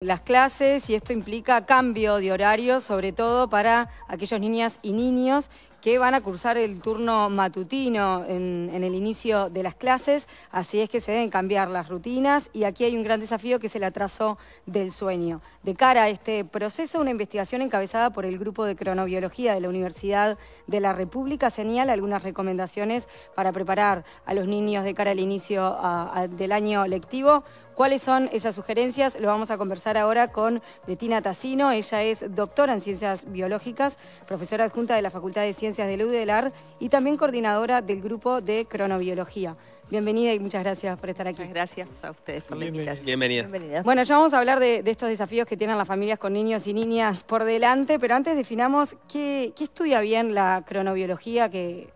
Las clases y esto implica cambio de horario, sobre todo para aquellos niñas y niños que van a cursar el turno matutino en, el inicio de las clases, así es que se deben cambiar las rutinas y aquí hay un gran desafío que es el atraso del sueño. De cara a este proceso, una investigación encabezada por el Grupo de Cronobiología de la Universidad de la República señala algunas recomendaciones para preparar a los niños de cara al inicio del año lectivo. ¿Cuáles son esas sugerencias? Lo vamos a conversar ahora con Bettina Tassino. Ella es doctora en ciencias biológicas, profesora adjunta de la Facultad de Ciencias de la y también coordinadora del grupo de cronobiología. Bienvenida y muchas gracias por estar aquí. Muchas gracias a ustedes por la invitación. Bienvenida. Bueno, ya vamos a hablar de, estos desafíos que tienen las familias con niños y niñas por delante, pero antes definamos qué, estudia bien la cronobiología que,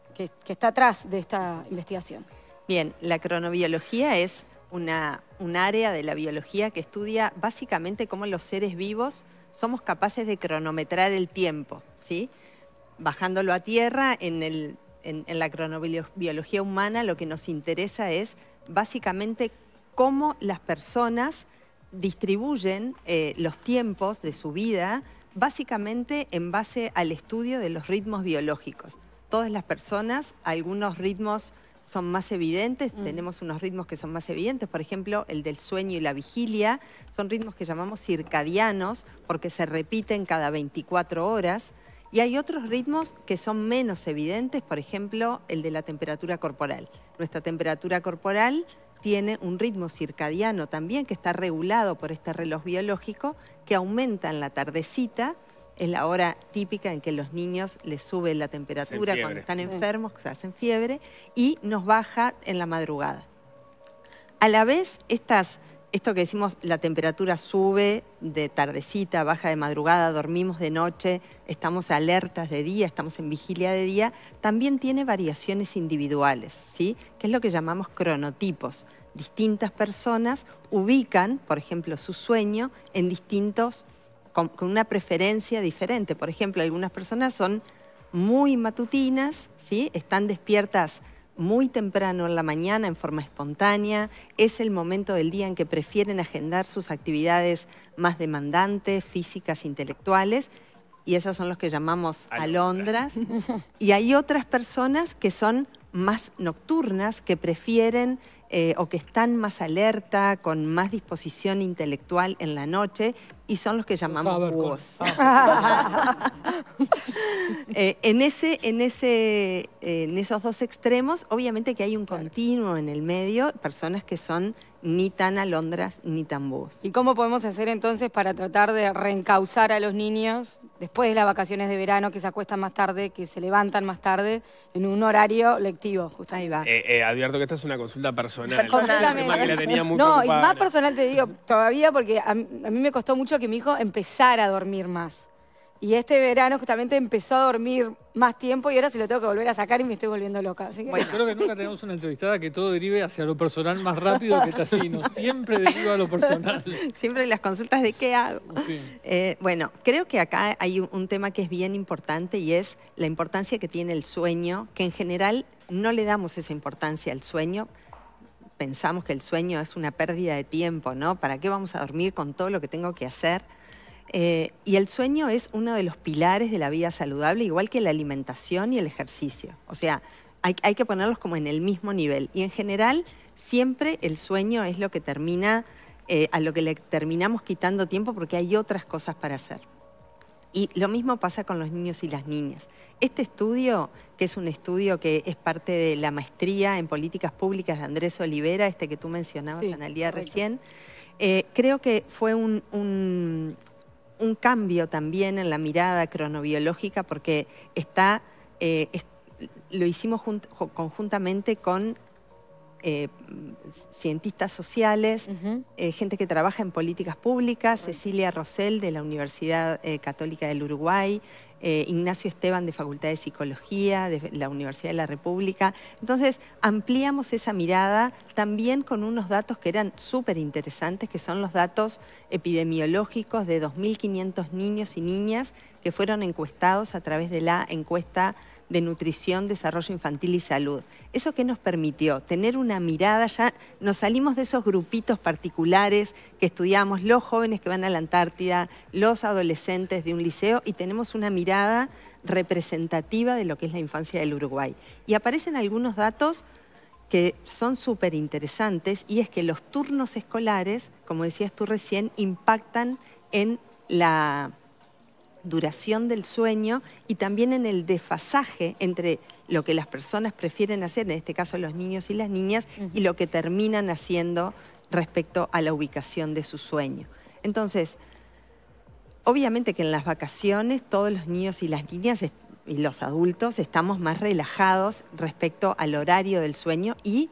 está atrás de esta investigación. Bien, la cronobiología es una, un área de la biología que estudia básicamente cómo los seres vivos somos capaces de cronometrar el tiempo, ¿sí? bajándolo a tierra, en, la cronobiología humana lo que nos interesa es básicamente cómo las personas distribuyen eh, los tiempos de su vida básicamente en base al estudio de los ritmos biológicos. Todas las personas, algunos ritmos son más evidentes, mm. tenemos unos ritmos que son más evidentes, por ejemplo, el del sueño y la vigilia, son ritmos que llamamos circadianos porque se repiten cada 24 horas. Y hay otros ritmos que son menos evidentes, por ejemplo, el de la temperatura corporal. Nuestra temperatura corporal tiene un ritmo circadiano también que está regulado por este reloj biológico que aumenta en la tardecita. Es la hora típica en que los niños les sube la temperatura cuando están enfermos, que se hacen fiebre, y nos baja en la madrugada. A la vez, estas esto que decimos, la temperatura sube de tardecita, baja de madrugada, dormimos de noche, estamos alertas de día, estamos en vigilia de día, también tiene variaciones individuales, ¿sí? Que es lo que llamamos cronotipos. Distintas personas ubican, por ejemplo, su sueño en distintos, con, una preferencia diferente. Por ejemplo, algunas personas son muy matutinas, ¿sí? Están despiertas muy temprano en la mañana en forma espontánea, es el momento del día en que prefieren agendar sus actividades más demandantes, físicas, intelectuales, y esas son los que llamamos alondras. alondras. Y hay otras personas que son más nocturnas, que prefieren eh, o que están más alerta, con más disposición intelectual en la noche, y son los que llamamos eh, en, esos dos extremos, obviamente que hay un continuo en el medio, personas que son ni tan alondras ni tan búhos. ¿Y cómo podemos hacer entonces para tratar de reencauzar a los niños después de las vacaciones de verano, que se acuestan más tarde, que se levantan más tarde, en un horario lectivo, justo ahí va. Eh, eh, advierto que esta es una consulta personal. no, y más personal te digo todavía, porque a, mí me costó mucho que mi hijo empezara a dormir más. Y este verano justamente empezó a dormir más tiempo y ahora se lo tengo que volver a sacar y me estoy volviendo loca. Bueno, creo que nunca tenemos una entrevistada que todo derive hacia lo personal más rápido que No Siempre deriva a lo personal. Siempre las consultas de qué hago. Eh, bueno, creo que acá hay un tema que es bien importante y es la importancia que tiene el sueño, que en general no le damos esa importancia al sueño, pensamos que el sueño es una pérdida de tiempo, ¿no? ¿Para qué vamos a dormir con todo lo que tengo que hacer? Eh, y el sueño es uno de los pilares de la vida saludable, igual que la alimentación y el ejercicio. O sea, hay, que ponerlos como en el mismo nivel. Y en general, siempre el sueño es lo que termina, eh, a lo que le terminamos quitando tiempo porque hay otras cosas para hacer. Y lo mismo pasa con los niños y las niñas. Este estudio, que es un estudio que es parte de la maestría en políticas públicas de Andrés Olivera, este que tú mencionabas, en el día recién, eh, creo que fue un, un cambio también en la mirada cronobiológica porque está, eh, lo hicimos conjuntamente con eh, cientistas sociales, eh, gente que trabaja en políticas públicas, Cecilia Rosell de la Universidad eh, Católica del Uruguay, Ignacio Esteban de Facultad de Psicología de la Universidad de la República. Entonces ampliamos esa mirada también con unos datos que eran súper interesantes, que son los datos epidemiológicos de 2.500 niños y niñas que fueron encuestados a través de la encuesta de nutrición, desarrollo infantil y salud. ¿Eso qué nos permitió? Tener una mirada, ya nos salimos de esos grupitos particulares que estudiamos, los jóvenes que van a la Antártida, los adolescentes de un liceo, y tenemos una mirada representativa de lo que es la infancia del Uruguay. Y aparecen algunos datos que son súper interesantes y es que los turnos escolares, como decías tú recién, impactan en la duración del sueño y también en el desfasaje entre lo que las personas prefieren hacer, en este caso los niños y las niñas, y lo que terminan haciendo respecto a la ubicación de su sueño. Entonces, obviamente que en las vacaciones todos los niños y las niñas y los adultos estamos más relajados respecto al horario del sueño y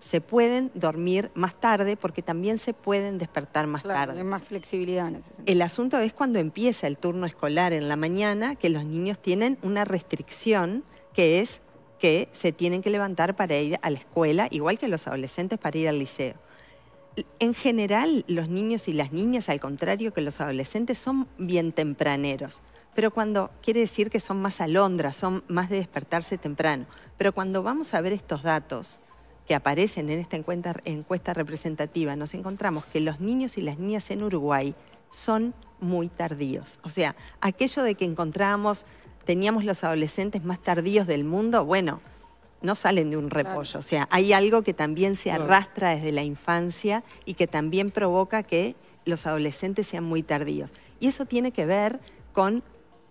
se pueden dormir más tarde porque también se pueden despertar más tarde. Hay más flexibilidad en El asunto es cuando empieza el turno escolar en la mañana que los niños tienen una restricción que es que se tienen que levantar para ir a la escuela, igual que los adolescentes para ir al liceo. En general, los niños y las niñas, al contrario que los adolescentes, son bien tempraneros. Pero cuando quiere decir que son más alondras, son más de despertarse temprano. Pero cuando vamos a ver estos datos, que aparecen en esta encuesta, representativa, nos encontramos que los niños y las niñas en Uruguay son muy tardíos. O sea, aquello de que encontrábamos, teníamos los adolescentes más tardíos del mundo, bueno, no salen de un repollo. O sea, hay algo que también se arrastra desde la infancia y que también provoca que los adolescentes sean muy tardíos. Y eso tiene que ver con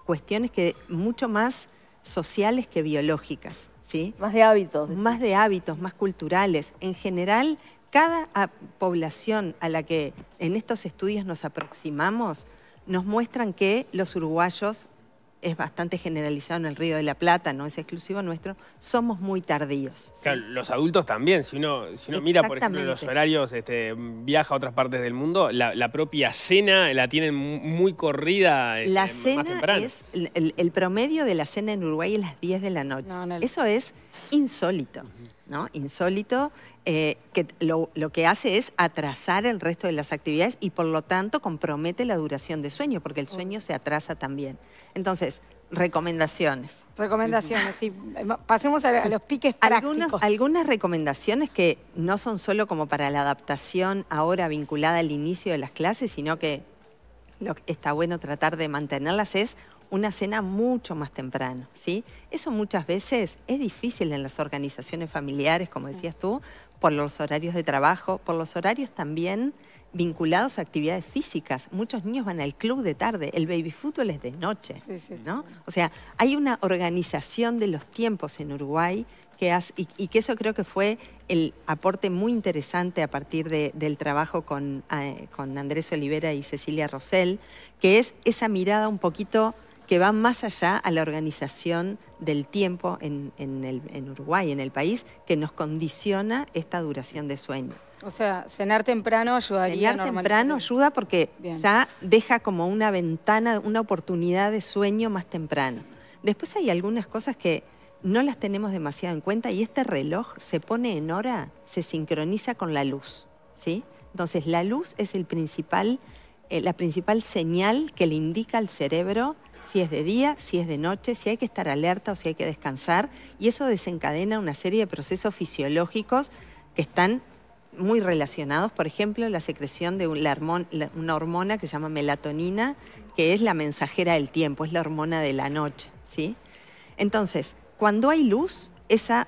cuestiones mucho más sociales que biológicas. Más de hábitos. Más de hábitos, más culturales. En general, cada ah, población a la que en estos estudios nos aproximamos, nos muestran que los uruguayos es bastante generalizado en el Río de la Plata, no es exclusivo nuestro, somos muy tardíos. los adultos también, si uno, mira, por ejemplo, los horarios, este, viaja a otras partes del mundo, la, propia cena la tienen muy corrida este, La cena es, el, promedio de la cena en Uruguay es las 10 de la noche. Eso es insólito insólito, eh, que lo, que hace es atrasar el resto de las actividades y por lo tanto compromete la duración de sueño, porque el sueño se atrasa también. Entonces, recomendaciones. Recomendaciones, sí. Pasemos a, los piques prácticos. Algunas, algunas recomendaciones que no son solo como para la adaptación ahora vinculada al inicio de las clases, sino que que está bueno tratar de mantenerlas es una cena mucho más temprano, ¿sí? Eso muchas veces es difícil en las organizaciones familiares, como decías tú, por los horarios de trabajo, por los horarios también vinculados a actividades físicas. Muchos niños van al club de tarde, el baby fútbol es de noche, ¿no? O sea, hay una organización de los tiempos en Uruguay que y, que eso creo que fue el aporte muy interesante a partir del trabajo eh, con, Andrés Olivera y Cecilia Rosell, que es esa mirada un poquito que va más allá a la organización del tiempo en, Uruguay, en el país, que nos condiciona esta duración de sueño. O sea, cenar temprano ayudaría. Cenar temprano ayuda porque ya deja como una ventana, una oportunidad de sueño más temprano. Después hay algunas cosas que no las tenemos demasiado en cuenta y este reloj se pone en hora, se sincroniza con la luz, ¿sí? Entonces la luz es el principal eh, la principal señal que le indica al cerebro si es de día, si es de noche, si hay que estar alerta o si hay que descansar. Y eso desencadena una serie de procesos fisiológicos que están muy relacionados, por ejemplo, la secreción de una hormona que se llama melatonina, que es la mensajera del tiempo, es la hormona de la noche, ¿sí? Entonces, cuando hay luz, esa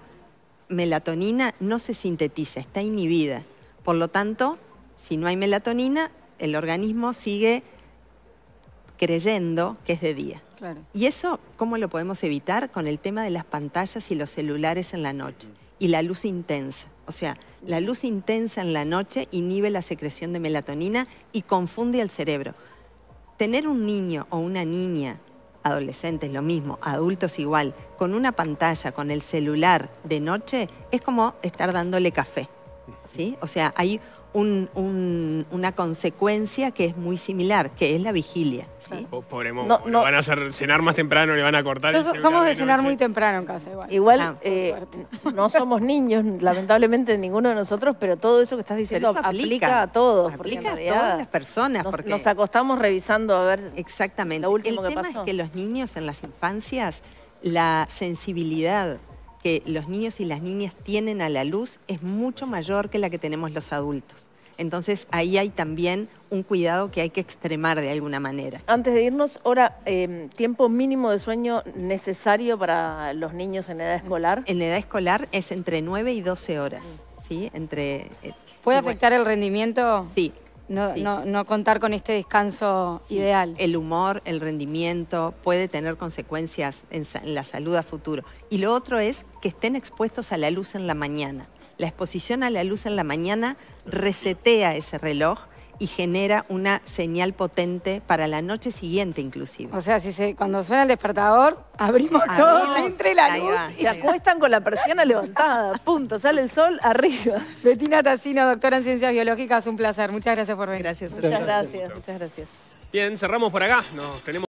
melatonina no se sintetiza, está inhibida. Por lo tanto, si no hay melatonina, el organismo sigue creyendo que es de día. Y eso, ¿cómo lo podemos evitar? Con el tema de las pantallas y los celulares en la noche y la luz intensa. O sea, la luz intensa en la noche inhibe la secreción de melatonina y confunde al cerebro. Tener un niño o una niña, adolescentes lo mismo, adultos igual, con una pantalla, con el celular de noche, es como estar dándole café. ¿sí? O sea, hay una consecuencia que es muy similar, que es la vigilia. ¿sí? Oh, van a cenar más temprano, le van a cortar. somos de cenar muy temprano en casa igual. Igual ah, eh, no somos niños, lamentablemente ninguno de nosotros, pero todo eso que estás diciendo aplica, a todos. Aplica a todas las personas. Nos, nos acostamos revisando a ver exactamente. lo último que pasa. es que los niños en las infancias, la sensibilidad que los niños y las niñas tienen a la luz es mucho mayor que la que tenemos los adultos. Entonces ahí hay también un cuidado que hay que extremar de alguna manera. Antes de irnos, ahora, em, ¿tiempo mínimo de sueño necesario para los niños en edad escolar? En edad escolar es entre 9 y 12 horas, ¿sí? Entre, eh, ¿Puede afectar el rendimiento? Sí, no, contar con este descanso ideal. El humor, el rendimiento puede tener consecuencias en, la salud a futuro. Y lo otro es que estén expuestos a la luz en la mañana. La exposición a la luz en la mañana resetea ese reloj y genera una señal potente para la noche siguiente inclusive. O sea, si se, cuando suena el despertador, abrimos, todo, entre la luz y se acuestan con la persiana levantada. Punto, sale el sol arriba. Betina Tassino, doctora en Ciencias Biológicas, un placer. Muchas gracias por venir. Gracias. Muchas gracias. Muchas gracias. Bien, cerramos por acá. Nos tenemos